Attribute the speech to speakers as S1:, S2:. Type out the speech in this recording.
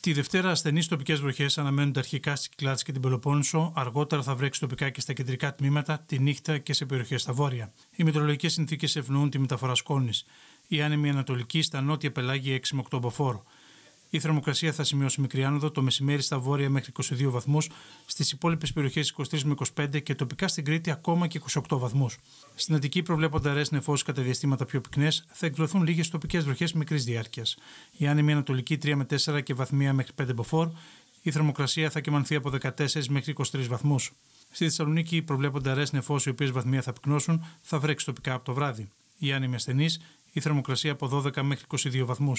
S1: Τη Δευτέρα, ασθενείς τοπικές βροχές αναμένονται αρχικά στις Κυκλάδες και την Πελοπόννησο, αργότερα θα βρέξει τοπικά και στα κεντρικά τμήματα τη νύχτα και σε περιοχές στα βόρεια. Οι μετρολογικές συνθήκες ευνοούν τη μεταφορά σκόνης. Η άνεμη ανατολική στα νότια πελάγια 6 με 8 η θερμοκρασία θα σημειώσει μικρή άνοδο το μεσημέρι στα βόρεια μέχρι 22 βαθμούς, στις υπόλοιπες περιοχές 23 με 25 και τοπικά στην Κρήτη ακόμα και 28 βαθμούς. Στην Αττική προβλέπονται αρέ νεφώσει κατά διαστήματα πιο πυκνές, θα εκδοθούν λίγες τοπικές βροχές μικρής διάρκειας. Η άνεμη Ανατολική 3 με 4 και βαθμία μέχρι 5 μποφόρ, η θερμοκρασία θα κυμανθεί από 14 μέχρι 23 βαθμούς. Στη Θεσσαλονίκη προβλέπονται αρέ νεφώσει, οι οποίες βαθμία θα πυκνώσουν, θα βρέξει τοπικά από το βράδυ. Η άνεμη ασθενή, η θερμοκρασία από 12 μέχρι 22 βαθμού.